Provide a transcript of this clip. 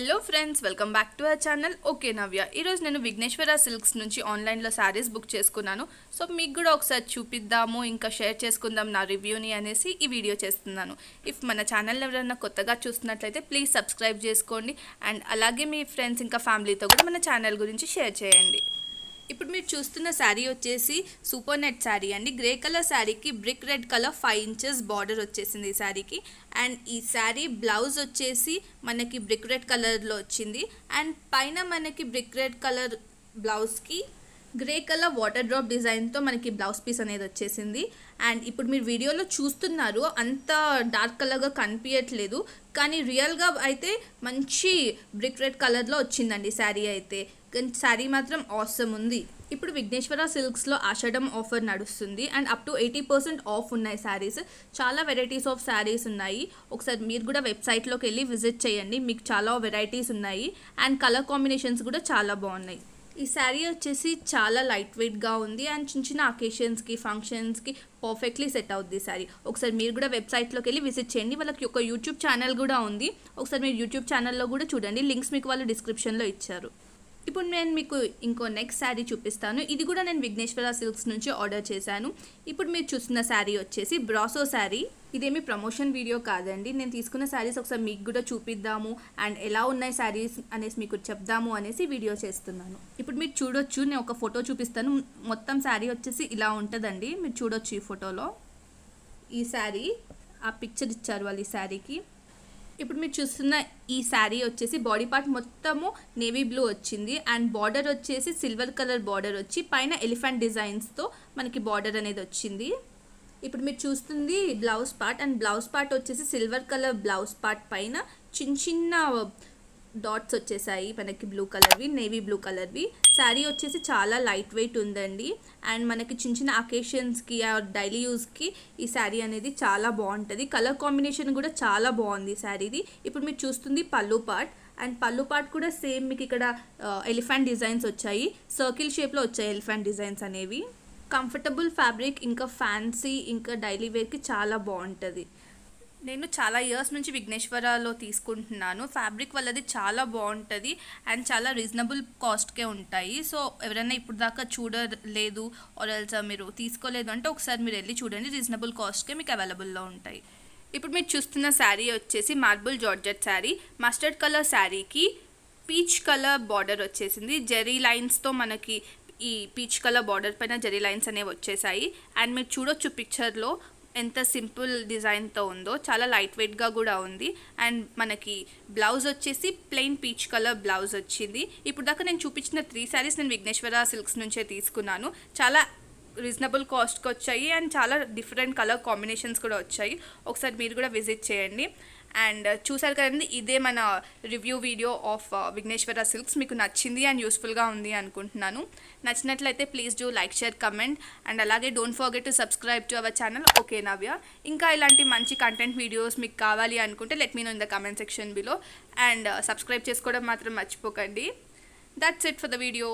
hello friends welcome back to our channel okay Navya ఈరోజు నేను Vighneshwara silks నుంచి ఆన్లైన్లో శారీస్ బుక్ చేసుకున్నాను సో మీకు కూడా ఒకసారి చూపిద్దాము ఇంకా షేర్ చేసుకుందాం నా రివ్యూని అనేసి ఈ వీడియో చేస్తున్నాను ఇఫ్ మన ఛానల్ ఎవరైనా కొత్తగా చూస్తున్నట్లయితే ప్లీజ్ సబ్స్క్రైబ్ చేసుకోండి అండ్ అలాగే మీ ఫ్రెండ్స్ ఇంకా ఫ్యామిలీతో కూడా మన ఛానల్ గురించి షేర్ చేయండి ఇప్పుడు మీరు చూస్తున్న శారీ వచ్చేసి సూపర్ నెట్ శారీ అండి గ్రే కలర్ శారీకి brick red colour five inches border వచ్చేసింది ఈ శారీకి అండ్ ఈ శారీ బ్లౌజ్ వచ్చేసి మనకి బ్రిక్ రెడ్ కలర్లో వచ్చింది అండ్ పైన మనకి బ్రిక్ రెడ్ కలర్ బ్లౌజ్కి గ్రే కలర్ వాటర్ డ్రాప్ డిజైన్తో మనకి బ్లౌజ్ పీస్ అనేది వచ్చేసింది అండ్ ఇప్పుడు మీరు వీడియోలో చూస్తున్నారు అంత డార్క్ కలర్గా కనిపించట్లేదు కానీ రియల్గా అయితే మంచి బ్రిక్ రెడ్ కలర్లో వచ్చిందండి శారీ అయితే కానీ శారీ మాత్రం ఆసమ్ ఉంది ఇప్పుడు విఘ్నేశ్వర సిల్క్స్లో ఆషాఢం ఆఫర్ నడుస్తుంది and up to eighty percent off ఉన్నాయి శారీస్ చాలా వెరైటీస్ ఆఫ్ శారీస్ ఉన్నాయి ఒకసారి మీరు కూడా వెబ్సైట్లోకి వెళ్ళి విజిట్ చేయండి మీకు చాలా వెరైటీస్ ఉన్నాయి అండ్ కలర్ కాంబినేషన్స్ కూడా చాలా బాగున్నాయి ఈ శారీ వచ్చేసి చాలా లైట్ వెయిట్గా ఉంది అండ్ చిన్న చిన్న అకేషన్స్కి ఫంక్షన్స్కి పర్ఫెక్ట్లీ సెట్ అవుద్ది శారీ ఒకసారి మీరు కూడా వెబ్సైట్లోకి వెళ్ళి విజిట్ చేయండి వాళ్ళకి ఒక యూట్యూబ్ ఛానల్ కూడా ఉంది ఒకసారి మీరు యూట్యూబ్ ఛానల్లో కూడా చూడండి లింక్స్ మీకు వాళ్ళు డిస్క్రిప్షన్లో ఇచ్చారు ఇప్పుడు నేను మీకు ఇంకో నెక్స్ట్ శారీ చూపిస్తాను ఇది కూడా నేను విఘ్నేశ్వర సిల్క్స్ నుంచి ఆర్డర్ చేశాను ఇప్పుడు మీరు చూస్తున్న శారీ వచ్చేసి బ్రాసో శారీ ఇదేమి ప్రమోషన్ వీడియో కాదండి నేను తీసుకున్న శారీస్ ఒకసారి మీకు కూడా చూపిద్దాము అండ్ ఎలా ఉన్నాయి శారీస్ అనేసి మీకు చెప్దాము అనేసి వీడియో చేస్తున్నాను ఇప్పుడు మీరు చూడొచ్చు నేను ఒక ఫోటో చూపిస్తాను మొత్తం శారీ వచ్చేసి ఇలా ఉంటుందండి మీరు చూడొచ్చు ఈ ఫోటోలో ఈ శారీ ఆ పిక్చర్ ఇచ్చారు వాళ్ళు ఈ శారీకి ఇప్పుడు మీరు చూస్తున్న ఈ శారీ వచ్చేసి బాడీ పార్ట్ మొత్తము నేవీ బ్లూ వచ్చింది అండ్ బార్డర్ వచ్చేసి సిల్వర్ కలర్ బార్డర్ వచ్చి పైన ఎలిఫెంట్ డిజైన్స్తో మనకి బార్డర్ అనేది వచ్చింది ఇప్పుడు మీరు చూస్తుంది blouse part and blouse part వచ్చేసి సిల్వర్ కలర్ బ్లౌజ్ పార్ట్ పైన చిన్న చిన్న డాట్స్ వచ్చేసాయి మనకి బ్లూ కలర్వి నేవీ బ్లూ కలర్వి శారీ వచ్చేసి చాలా లైట్ వెయిట్ ఉందండి అండ్ మనకి చిన్న చిన్న అకేషన్స్కి డైలీ యూస్కి ఈ శారీ అనేది చాలా బాగుంటుంది కలర్ కాంబినేషన్ కూడా చాలా బాగుంది ఈ శారీది ఇప్పుడు మీరు చూస్తుంది పళ్ళు పార్ట్ అండ్ పళ్ళు పార్ట్ కూడా సేమ్ మీకు ఇక్కడ ఎలిఫెంట్ డిజైన్స్ వచ్చాయి సర్కిల్ షేప్లో వచ్చాయి ఎలిఫెంట్ డిజైన్స్ అనేవి కంఫర్టబుల్ ఫ్యాబ్రిక్ ఇంకా ఫ్యాన్సీ ఇంకా డైలీ వేర్కి చాలా బాగుంటుంది నేను చాలా ఇయర్స్ నుంచి విఘ్నేశ్వరలో తీసుకుంటున్నాను ఫ్యాబ్రిక్ వల్లది చాలా బాగుంటుంది అండ్ చాలా రీజనబుల్ కాస్ట్కే ఉంటాయి సో ఎవరైనా ఇప్పుడు దాకా చూడలేదు ఆర్ఎల్సా మీరు తీసుకోలేదు అంటే ఒకసారి మీరు వెళ్ళి చూడండి రీజనబుల్ కాస్ట్కే మీకు అవైలబుల్లో ఉంటాయి ఇప్పుడు మీరు చూస్తున్న శారీ వచ్చేసి marble georgette sari mustard colour శారీకి పీచ్ కలర్ బార్డర్ వచ్చేసింది జెరీ లైన్స్తో మనకి ఈ పీచ్ కలర్ బార్డర్ పైన జెరీ లైన్స్ అనేవి వచ్చేసాయి అండ్ మీరు చూడొచ్చు పిక్చర్లో ఎంత సింపుల్ డిజైన్తో ఉందో చాలా లైట్ వెయిట్గా కూడా ఉంది అండ్ మనకి బ్లౌజ్ వచ్చేసి ప్లెయిన్ పీచ్ కలర్ బ్లౌజ్ వచ్చింది ఇప్పుడు దాకా నేను చూపించిన త్రీ శారీస్ నేను విఘ్నేశ్వర సిల్క్స్ నుంచే తీసుకున్నాను చాలా రీజనబుల్ కాస్ట్కి వచ్చాయి అండ్ చాలా డిఫరెంట్ కలర్ కాంబినేషన్స్ కూడా వచ్చాయి ఒకసారి మీరు కూడా విజిట్ చేయండి అండ్ uh, చూసారు కదండి ఇదే మన review video of Vighneshwara silks మీకు నచ్చింది అండ్ యూస్ఫుల్గా ఉంది అనుకుంటున్నాను నచ్చినట్లయితే please do like share comment and అలాగే don't forget to subscribe to our channel okay Navya ఇంకా ఇలాంటి మంచి కంటెంట్ వీడియోస్ మీకు కావాలి అనుకుంటే let me know in the comment section below and subscribe చేసుకోవడం మాత్రం మర్చిపోకండి that's it for the video